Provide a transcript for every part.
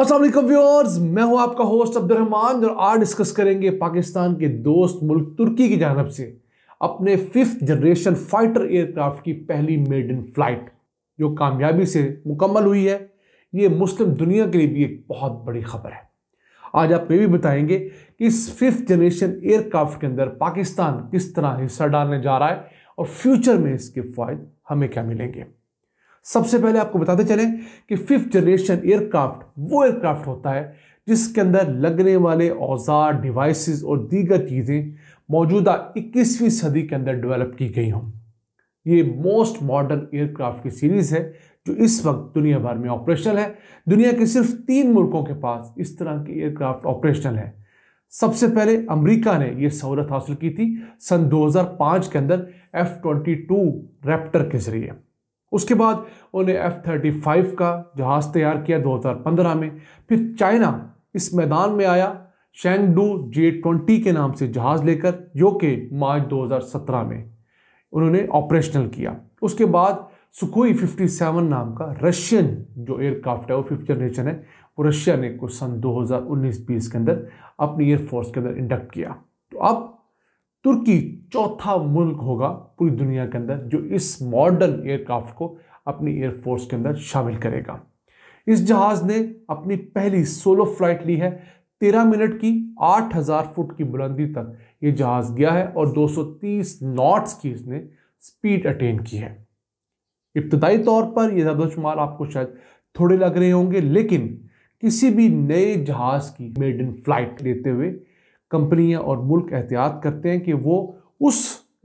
Aslam viewers मैं हूं आपका होस्ट अब्दुलरहमान और आज डिस्कस करेंगे पाकिस्तान के दोस्त मुल्क तुर्की की जानब से अपने फिफ्थ जनरेशन फाइटर एयरक्राफ्ट की पहली मेड इन फ्लाइट जो कामयाबी से मुकम्मल हुई है ये मुस्लिम दुनिया के लिए भी एक बहुत बड़ी खबर है आज आप ये भी बताएंगे कि इस फिफ्थ जनरेशन एयरक्राफ्ट के अंदर पाकिस्तान किस तरह हिस्सा डालने जा रहा है और फ्यूचर में इसके फ़ायदे हमें क्या मिलेंगे सबसे पहले आपको बताते चलें कि फिफ्थ जनरेशन एयरक्राफ्ट वो एयरक्राफ्ट होता है जिसके अंदर लगने वाले औजार डिवाइसेस और दीगर चीज़ें मौजूदा 21वीं सदी के अंदर डेवलप की गई हों ये मोस्ट मॉडर्न एयरक्राफ्ट की सीरीज़ है जो इस वक्त दुनिया भर में ऑपरेशनल है दुनिया के सिर्फ तीन मुल्कों के पास इस तरह के एयरक्राफ्ट ऑपरेशनल है सबसे पहले अमेरिका ने यह सहूलत हासिल की थी सन 2005 के अंदर एफ ट्वेंटी टू रैप्टर के जरिए उसके बाद उन्हें एफ थर्टी फाइव का जहाज़ तैयार किया 2015 में फिर चाइना इस मैदान में आया शेंगडू जे ट्वेंटी के नाम से जहाज़ लेकर जो कि मार्च 2017 में उन्होंने ऑपरेशनल किया उसके बाद सुखोई फिफ्टी सेवन नाम का रशियन जो एयरक्राफ्ट है वो फिफ्थ जनरेशन है वो रशिया ने कुछ सन 2019-20 के अंदर अपनी एयरफोर्स के अंदर इंडक्ट किया तो अब तुर्की चौथा मुल्क होगा पूरी दुनिया के अंदर जो इस मॉडर्न एयरक्राफ्ट को अपनी एयरफोर्स के अंदर शामिल करेगा इस जहाज़ ने अपनी पहली सोलो फ्लाइट ली है तेरह मिनट की आठ हज़ार फुट की बुलंदी तक ये जहाज़ गया है और 230 नॉट्स की इसने स्पीड अटेन की है इब्तदाई तौर पर यह दादोशुमार आपको शायद थोड़े लग रहे होंगे लेकिन किसी भी नए जहाज़ की मेड इन फ्लाइट लेते हुए कंपनियां और मुल्क एहतियात करते हैं कि वो उस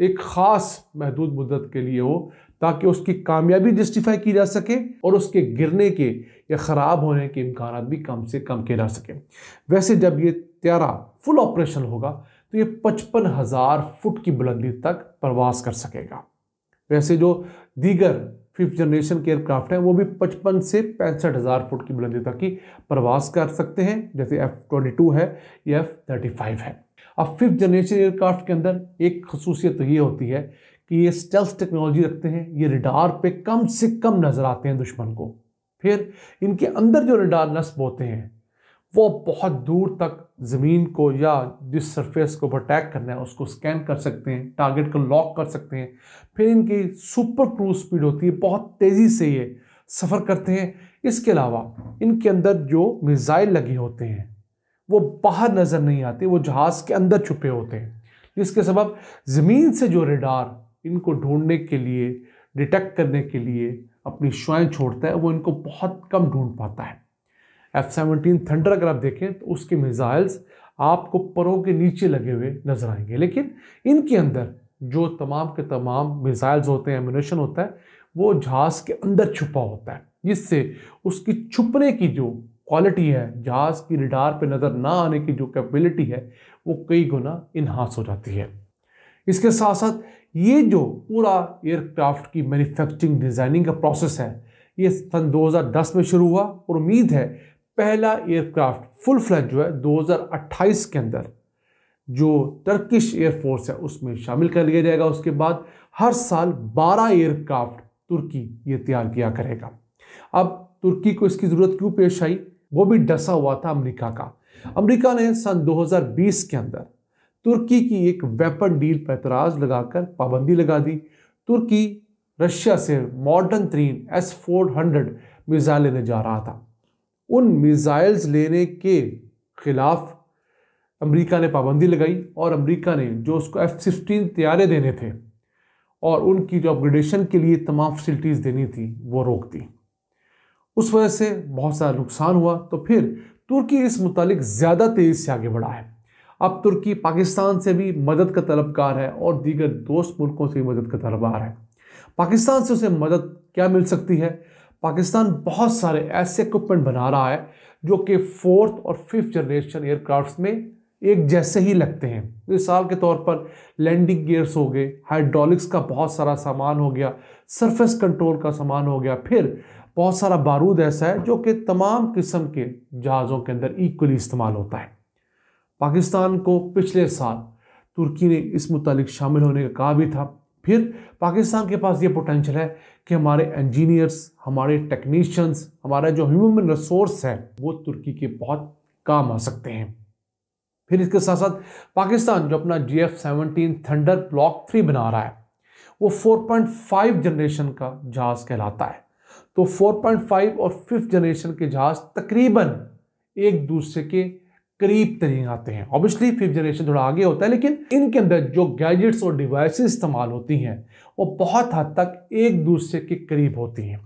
एक ख़ास महदूद मुद्दत के लिए हो ताकि उसकी कामयाबी जस्टिफाई की जा सके और उसके गिरने के या ख़राब होने के इम्कान भी कम से कम किए जा सकें वैसे जब ये त्यारा फुल ऑपरेशन होगा तो ये पचपन हज़ार फुट की बुलंदी तक प्रवास कर सकेगा वैसे जो दीगर फिफ्थ जनरेशन के एयरक्राफ्ट हैं वो भी पचपन से पैंसठ हज़ार फुट की बुलंदी तक की प्रवास कर सकते हैं जैसे एफ़ ट्वेंटी टू है या एफ़ थर्टी फाइव है अब फिफ्थ जनरेशन एयरक्राफ्ट के अंदर एक खसूसियत ये होती है कि ये स्टेल्स टेक्नोलॉजी रखते हैं ये रिडार पे कम से कम नज़र आते हैं दुश्मन को फिर इनके अंदर जो रिडार नस्ब होते हैं वो बहुत दूर तक ज़मीन को या जिस सरफेस को अटैक करना है उसको स्कैन कर सकते हैं टारगेट को लॉक कर सकते हैं फिर इनकी सुपर क्रूज स्पीड होती है बहुत तेज़ी से ये सफ़र करते हैं इसके अलावा इनके अंदर जो मिज़ाइल लगे होते हैं वो बाहर नज़र नहीं आते वो जहाज़ के अंदर छुपे होते हैं जिसके सबब ज़मीन से जो रेडार इनको ढूंढने के लिए डिटेक्ट करने के लिए अपनी शुआएँ छोड़ता है वो इनको बहुत कम ढूंढ पाता है एफ सेवनटीन थंडर अगर आप देखें तो उसके मिज़ाइल्स आपको परों के नीचे लगे हुए नजर आएंगे लेकिन इनके अंदर जो तमाम के तमाम मिज़ाइल्स होते हैं एमुनेशन होता है वो जहाज़ के अंदर छुपा होता है जिससे उसकी छुपने की जो क्वालिटी है जहाज़ की रिडार पे नज़र ना आने की जो कैपेबिलिटी है वो कई गुना इन्हांस हो जाती है इसके साथ साथ ये जो पूरा एयरक्राफ्ट की मैन्युफैक्चरिंग डिज़ाइनिंग का प्रोसेस है ये सन 2010 में शुरू हुआ और उम्मीद है पहला एयरक्राफ्ट फुल फ्लैज जो है 2028 के अंदर जो टर्किश एयरफोर्स है उसमें शामिल कर लिया जाएगा उसके बाद हर साल 12 एयरक्राफ्ट तुर्की ये तैयार किया करेगा अब तुर्की को इसकी ज़रूरत क्यों पेश आई वो भी डसा हुआ था अमेरिका का अमेरिका ने सन 2020 के अंदर तुर्की की एक वेपन डील पर एतराज़ लगाकर पाबंदी लगा दी तुर्की रशिया से मॉडर्न तरीन एस फोर हंड्रेड मिज़ाइल लेने जा रहा था उन मिज़ाइल्स लेने के ख़िलाफ़ अमेरिका ने पाबंदी लगाई और अमेरिका ने जो उसको एफ़ सिक्सटीन तैयारे देने थे और उनकी जो अपग्रेडेशन के लिए तमाम फैसिलिटीज़ देनी थी वो रोक दी उस वजह से बहुत सारा नुकसान हुआ तो फिर तुर्की इस मुतालिक ज़्यादा तेज़ से आगे बढ़ा है अब तुर्की पाकिस्तान से भी मदद का तलबकार है और दीगर दोस्त मुल्कों से भी मदद का तलबगार है पाकिस्तान से उसे मदद क्या मिल सकती है पाकिस्तान बहुत सारे ऐसे इक्विपमेंट बना रहा है जो कि फोर्थ और फिफ्थ जनरेशन एयरक्राफ्ट में एक जैसे ही लगते हैं मिसाल के तौर पर लैंडिंग गियर्स हो गए हाइड्रोलिक्स का बहुत सारा सामान हो गया सरफेस कंट्रोल का सामान हो गया फिर बहुत सारा बारूद ऐसा है जो कि तमाम किस्म के जहाज़ों के अंदर इक्वली इस्तेमाल होता है पाकिस्तान को पिछले साल तुर्की ने इस मुतल शामिल होने का कहा भी था फिर पाकिस्तान के पास ये पोटेंशियल है कि हमारे इंजीनियर्स हमारे टेक्नीशियंस हमारा जो ह्यूमन रिसोर्स है वो तुर्की के बहुत काम आ सकते हैं फिर इसके साथ साथ पाकिस्तान जो अपना J F seventeen Thunder block three बना रहा है वो 4.5 जनरेशन का जहाज कहलाता है तो 4.5 और फिफ्थ जनरेशन के जहाज तकरीबन एक दूसरे के करीब तरीन आते हैं ऑब्वियसली फिफ्थ जनरेशन थोड़ा आगे होता है लेकिन इनके अंदर जो गैजेट्स और डिवाइस इस्तेमाल होती हैं वो बहुत हद तक एक दूसरे के करीब होती हैं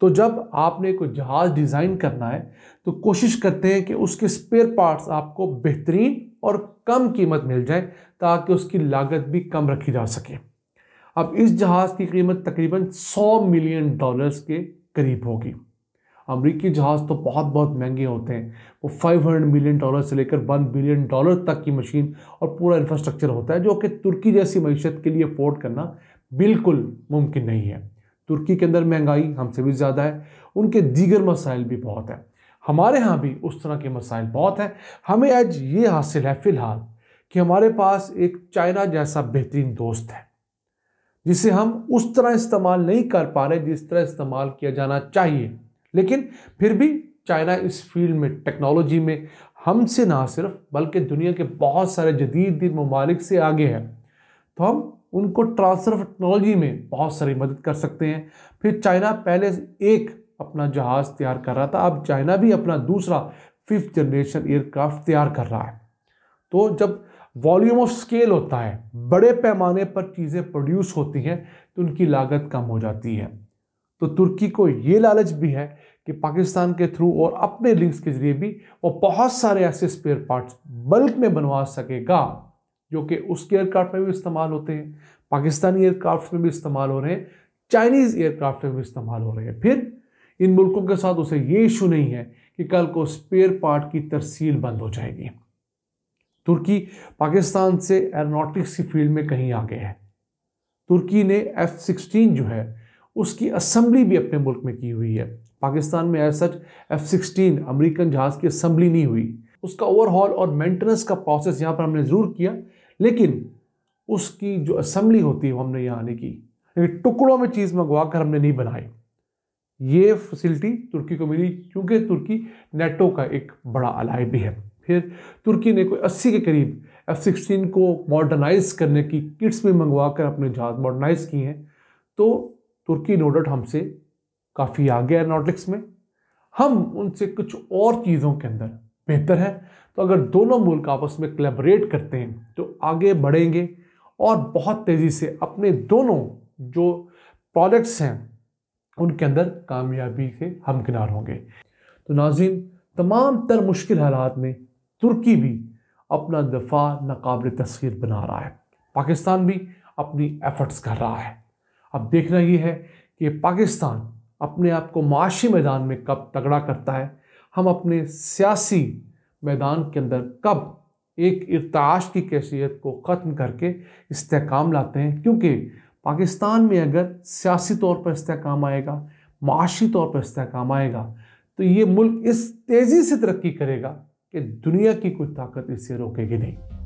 तो जब आपने कोई जहाज़ डिज़ाइन करना है तो कोशिश करते हैं कि उसके स्पेयर पार्ट्स आपको बेहतरीन और कम कीमत मिल जाए ताकि उसकी लागत भी कम रखी जा सके अब इस जहाज़ की कीमत तकरीबन 100 मिलियन डॉलर्स के करीब होगी अमरीकी जहाज़ तो बहुत बहुत महंगे होते हैं वो 500 मिलियन डॉलर से लेकर 1 बिलियन डॉलर तक की मशीन और पूरा इंफ्रास्ट्रक्चर होता है जो कि तुर्की जैसी मीशत के लिए अफोर्ड करना बिल्कुल मुमकिन नहीं है तुर्की के अंदर महंगाई हमसे भी ज़्यादा है उनके दीगर मसाइल भी बहुत हैं हमारे यहाँ भी उस तरह के मसाइल बहुत हैं हमें आज ये हासिल है फ़िलहाल कि हमारे पास एक चाइना जैसा बेहतरीन दोस्त है जिसे हम उस तरह इस्तेमाल नहीं कर पा रहे जिस तरह इस्तेमाल किया जाना चाहिए लेकिन फिर भी चाइना इस फील्ड में टेक्नोलॉजी में हमसे ना सिर्फ बल्कि दुनिया के बहुत सारे जदीद दिन ममालिक से आगे हैं तो हम उनको ट्रांसफर टेक्नोलॉजी में बहुत सारी मदद कर सकते हैं फिर चाइना पहले एक अपना जहाज़ तैयार कर रहा था अब चाइना भी अपना दूसरा फिफ्थ जनरेशन एयरक्राफ्ट तैयार कर रहा है तो जब वॉल्यूम ऑफ स्केल होता है बड़े पैमाने पर चीज़ें प्रोड्यूस होती हैं तो उनकी लागत कम हो जाती है तो तुर्की को ये लालच भी है कि पाकिस्तान के थ्रू और अपने लिंक्स के ज़रिए भी वो बहुत सारे ऐसे स्पेयर पार्ट्स बल्क में बनवा सकेगा जो कि उसके एयरक्राफ्ट में भी इस्तेमाल होते हैं पाकिस्तानी एयरक्राफ्ट में भी इस्तेमाल हो रहे हैं चाइनीज़ एयरक्राफ्ट में भी इस्तेमाल हो रहे हैं फिर इन मुल्कों के साथ उसे ये इशू नहीं है कि कल को स्पेयर पार्ट की तरसील बंद हो जाएगी तुर्की पाकिस्तान से एरोनॉटिक्स की फील्ड में कहीं आगे है तुर्की ने एफ सिक्सटीन जो है उसकी असम्बली भी अपने मुल्क में की हुई है पाकिस्तान में as such F sixteen American जहाज़ की असम्बली नहीं हुई उसका ओवरहॉल और मेंटेनेंस का प्रोसेस यहाँ पर हमने ज़रूर किया लेकिन उसकी जो असम्बली होती है वो हमने यहाँ आने की लेकिन टुकड़ों में चीज़ मंगवा कर हमने नहीं बनाई ये फैसिलिटी तुर्की को मिली क्योंकि तुर्की नेटो का एक बड़ा अलाय भी है फिर तुर्की ने कोई अस्सी के करीब एफ सिक्सटीन को मॉडर्नाइज करने की किट्स भी मंगवा कर अपने जहाज़ मॉडर्नाइज किए हैं तो तुर्की नोडट हमसे काफ़ी आगे है एरोनॉटिक्स में हम उनसे कुछ और चीज़ों के अंदर बेहतर है तो अगर दोनों मुल्क आपस में कलेबरेट करते हैं तो आगे बढ़ेंगे और बहुत तेज़ी से अपने दोनों जो प्रोजेक्ट्स हैं उनके अंदर कामयाबी से हमकिनार होंगे तो नाजिम तमाम तर मुश्किल हालात में तुर्की भी अपना दफा नाकबिल तस्वीर बना रहा है पाकिस्तान भी अपनी एफर्ट्स कर रहा है अब देखना ये है कि पाकिस्तान अपने आप को माशी मैदान में कब तगड़ा करता है हम अपने सियासी मैदान के अंदर कब एक इरताश की कैसीत को ख़त्म करके इस्तेकाम लाते हैं क्योंकि पाकिस्तान में अगर सियासी तौर पर इस्तेकाम आएगा माशी तौर पर इस्तेकाम आएगा तो ये मुल्क इस तेज़ी से तरक्की करेगा कि दुनिया की कोई ताकत इसे रोकेगी नहीं